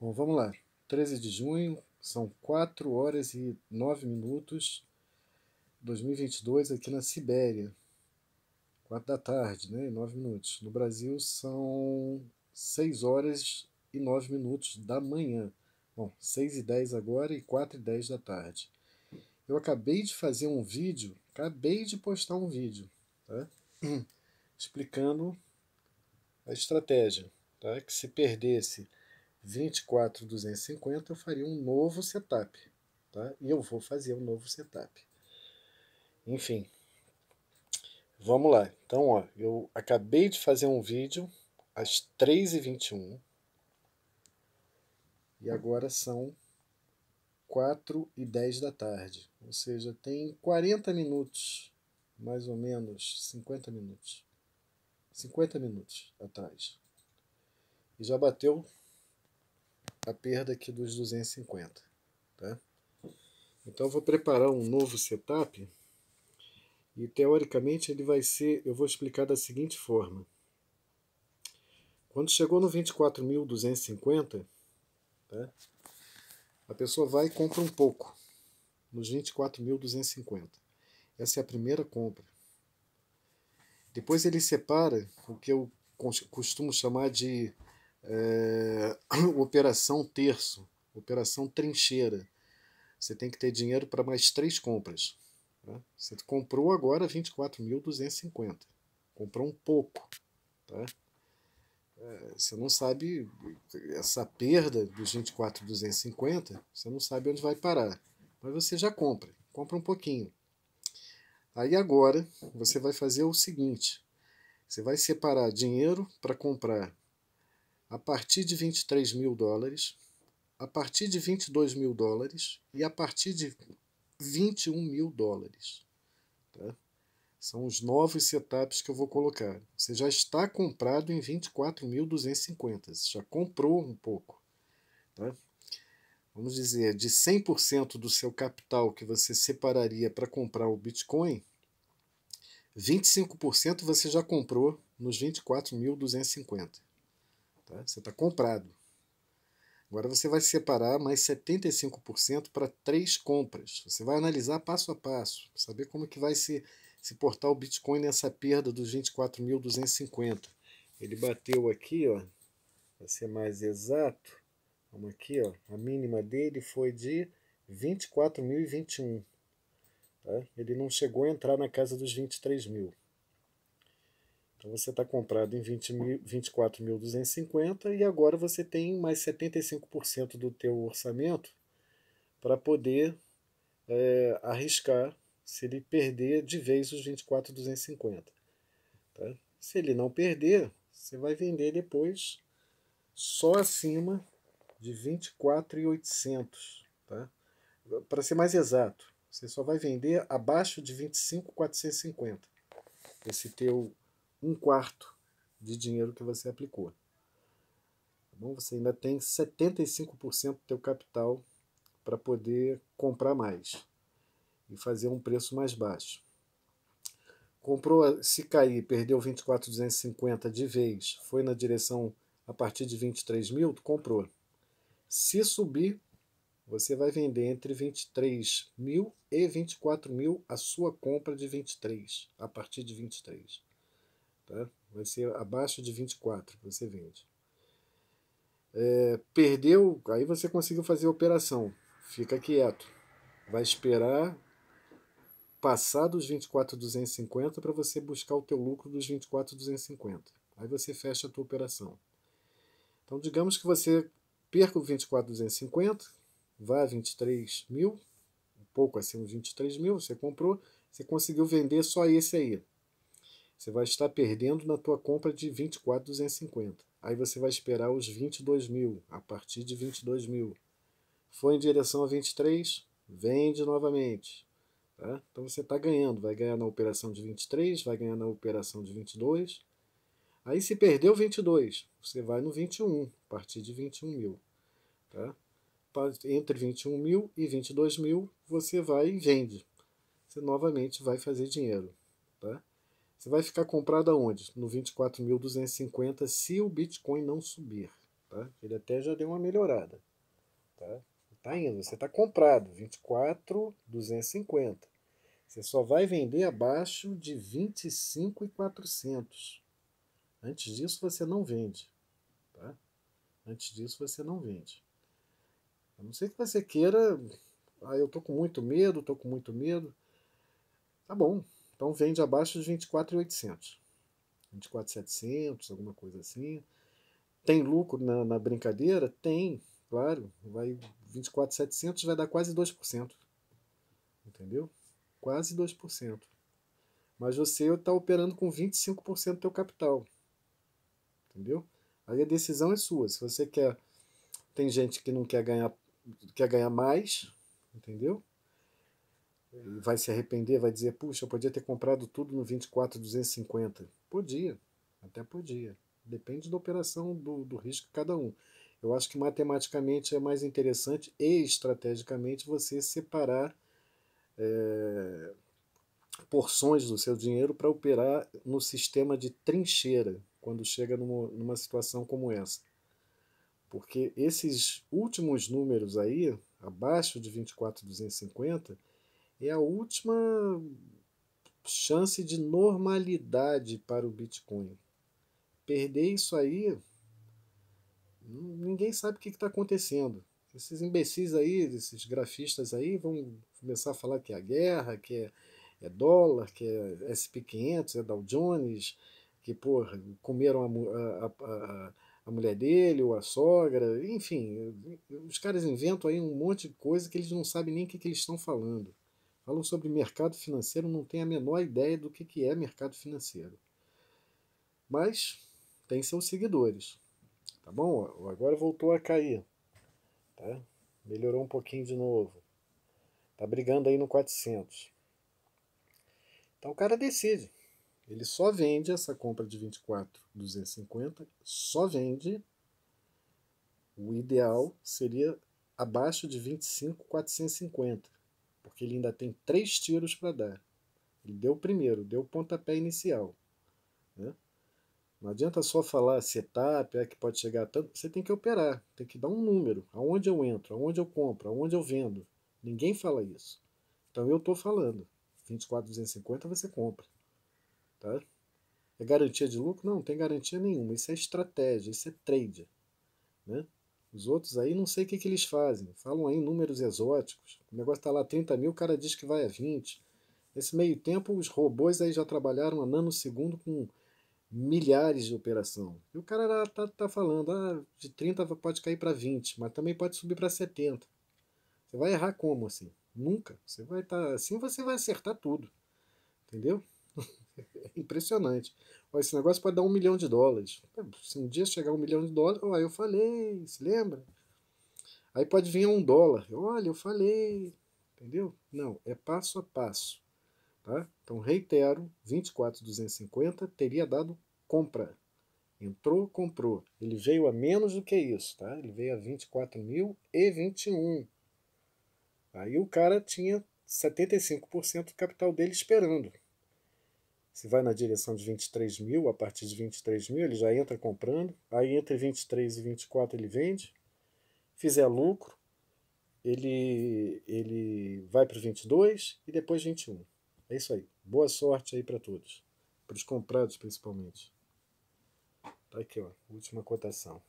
Bom, vamos lá. 13 de junho, são 4 horas e 9 minutos, 2022, aqui na Sibéria. 4 da tarde, né? 9 minutos. No Brasil são 6 horas e 9 minutos da manhã. Bom, 6 e 10 agora e 4 e 10 da tarde. Eu acabei de fazer um vídeo, acabei de postar um vídeo, tá? explicando a estratégia, tá? Que se perdesse 24250, eu faria um novo setup, tá? E eu vou fazer um novo setup. Enfim, vamos lá. Então, ó, eu acabei de fazer um vídeo às 3h21 e agora são 4 e 10 da tarde, ou seja, tem 40 minutos, mais ou menos, 50 minutos, 50 minutos atrás. E já bateu a perda aqui dos 250. Tá? Então vou preparar um novo setup e teoricamente ele vai ser, eu vou explicar da seguinte forma. Quando chegou no 24.250, tá? a pessoa vai e compra um pouco, nos 24.250. Essa é a primeira compra. Depois ele separa o que eu costumo chamar de é, operação terço, operação trincheira. Você tem que ter dinheiro para mais três compras. Tá? Você comprou agora 24.250. Comprou um pouco. Tá? É, você não sabe essa perda dos 24.250, você não sabe onde vai parar. Mas você já compra, compra um pouquinho. Aí agora você vai fazer o seguinte: você vai separar dinheiro para comprar a partir de 23 mil dólares, a partir de 22 mil dólares e a partir de 21 mil dólares. Tá? São os novos setups que eu vou colocar. Você já está comprado em 24.250, você já comprou um pouco. Tá? Vamos dizer, de 100% do seu capital que você separaria para comprar o Bitcoin, 25% você já comprou nos 24.250. Tá? Você está comprado. Agora você vai separar mais 75% para três compras. Você vai analisar passo a passo, saber como que vai se, se portar o Bitcoin nessa perda dos 24.250. Ele bateu aqui, ó, para ser mais exato, vamos aqui, ó, a mínima dele foi de 24.021. Tá? Ele não chegou a entrar na casa dos 23 mil. Então você está comprado em 24.250 e agora você tem mais 75% do teu orçamento para poder é, arriscar se ele perder de vez os 24.250. Tá? Se ele não perder, você vai vender depois só acima de 24.800, tá? Para ser mais exato, você só vai vender abaixo de 25.450. Esse teu um quarto de dinheiro que você aplicou. Tá bom? Você ainda tem 75% do seu capital para poder comprar mais e fazer um preço mais baixo. Comprou, se cair, perdeu 24,250 de vez, foi na direção a partir de 23 mil, comprou. Se subir, você vai vender entre 23 mil e 24 mil a sua compra de 23, a partir de 23. Tá? Vai ser abaixo de 24 que você vende. É, perdeu, aí você conseguiu fazer a operação. Fica quieto. Vai esperar passar dos 24,250 para você buscar o teu lucro dos 24,250. Aí você fecha a tua operação. Então, digamos que você perca o 24,250, vá a 23 mil, um pouco acima de 23 mil, você comprou, você conseguiu vender só esse aí. Você vai estar perdendo na tua compra de 24,250. Aí você vai esperar os 22 mil, a partir de 22 mil. Foi em direção a 23, vende novamente. Tá? Então você está ganhando, vai ganhar na operação de 23, vai ganhar na operação de 22. Aí se perdeu 22, você vai no 21, a partir de 21 mil. Tá? Entre 21 mil e 22 mil, você vai e vende. Você novamente vai fazer dinheiro. Tá? Você vai ficar comprado aonde? No 24.250 se o Bitcoin não subir. Tá? Ele até já deu uma melhorada. Tá, tá indo, você está comprado, 24,250. Você só vai vender abaixo de 25,400. Antes disso você não vende. Tá? Antes disso você não vende. A não ser que você queira. Ah, eu tô com muito medo, tô com muito medo. Tá bom, então vende abaixo de 24,800. 24,700, alguma coisa assim. Tem lucro na, na brincadeira? Tem, claro. Vai 24,700 vai dar quase 2%. Entendeu? Quase 2%. Mas você está operando com 25% do seu capital. Entendeu? Aí a decisão é sua. Se você quer tem gente que não quer ganhar quer ganhar mais, entendeu? vai se arrepender, vai dizer, puxa, eu podia ter comprado tudo no 24,250. Podia, até podia. Depende da operação, do, do risco de cada um. Eu acho que matematicamente é mais interessante e estrategicamente você separar é, porções do seu dinheiro para operar no sistema de trincheira quando chega numa, numa situação como essa. Porque esses últimos números aí, abaixo de 24,250, é a última chance de normalidade para o Bitcoin. Perder isso aí, ninguém sabe o que está acontecendo. Esses imbecis aí, esses grafistas aí, vão começar a falar que é a guerra, que é, é dólar, que é SP500, é Dow Jones, que, por comeram a, a, a, a mulher dele ou a sogra, enfim. Os caras inventam aí um monte de coisa que eles não sabem nem o que, que eles estão falando falam sobre mercado financeiro, não tem a menor ideia do que, que é mercado financeiro. Mas tem seus seguidores, tá bom? Agora voltou a cair, tá? Melhorou um pouquinho de novo. Tá brigando aí no 400. Então o cara decide. Ele só vende essa compra de 24,250, só vende. O ideal seria abaixo de 25,450 porque ele ainda tem três tiros para dar. Ele deu o primeiro, deu o pontapé inicial. Né? Não adianta só falar setup, é que pode chegar tanto. Você tem que operar, tem que dar um número. Aonde eu entro, aonde eu compro, aonde eu vendo. Ninguém fala isso. Então eu estou falando. 24,250 você compra. Tá? É garantia de lucro? Não, não tem garantia nenhuma. Isso é estratégia, isso é trade. Né? Os outros aí não sei o que, que eles fazem. Falam aí números exóticos. O negócio está lá 30 mil, o cara diz que vai a 20. Nesse meio tempo, os robôs aí já trabalharam a nanosegundo com milhares de operação. E o cara tá, tá falando, ah, de 30 pode cair para 20, mas também pode subir para 70. Você vai errar como assim? Nunca. Você vai estar tá, assim, você vai acertar tudo. Entendeu? É impressionante ó, esse negócio pode dar um milhão de dólares. Se um dia chegar um milhão de dólares, ó, eu falei, se lembra? Aí pode vir um dólar. Olha, eu falei. Entendeu? Não, é passo a passo. Tá? Então, reitero, 24,250 teria dado compra. Entrou, comprou. Ele veio a menos do que isso, tá? Ele veio a 24.021. Aí o cara tinha 75% do capital dele esperando se vai na direção de 23 mil, a partir de 23 mil ele já entra comprando, aí entre 23 e 24 ele vende, fizer lucro, ele, ele vai para 22 e depois 21. É isso aí. Boa sorte aí para todos, para os comprados principalmente. Tá aqui, ó, última cotação.